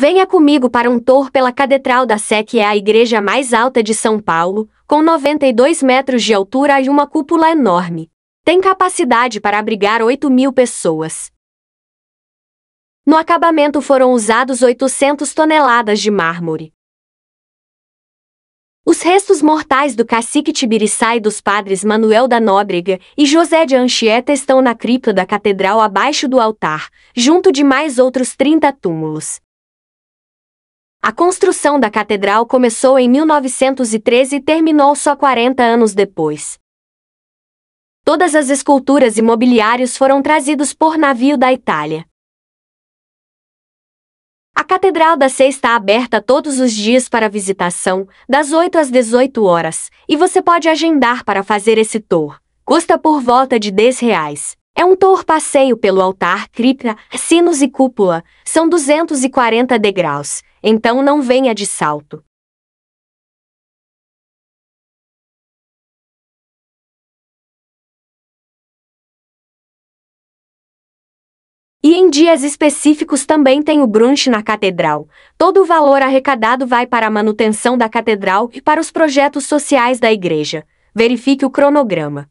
Venha comigo para um tour pela Catedral da Sé, que é a igreja mais alta de São Paulo, com 92 metros de altura e uma cúpula enorme. Tem capacidade para abrigar 8 mil pessoas. No acabamento foram usados 800 toneladas de mármore. Os restos mortais do cacique Tibiriçá e dos padres Manuel da Nóbrega e José de Anchieta estão na cripta da catedral abaixo do altar, junto de mais outros 30 túmulos. A construção da catedral começou em 1913 e terminou só 40 anos depois. Todas as esculturas e mobiliários foram trazidos por navio da Itália. A Catedral da Sé está aberta todos os dias para visitação, das 8 às 18 horas, e você pode agendar para fazer esse tour. Custa por volta de 10 reais. É um tour passeio pelo altar, cripta, sinos e cúpula. São 240 degraus, então não venha de salto. E em dias específicos também tem o brunch na catedral. Todo o valor arrecadado vai para a manutenção da catedral e para os projetos sociais da igreja. Verifique o cronograma.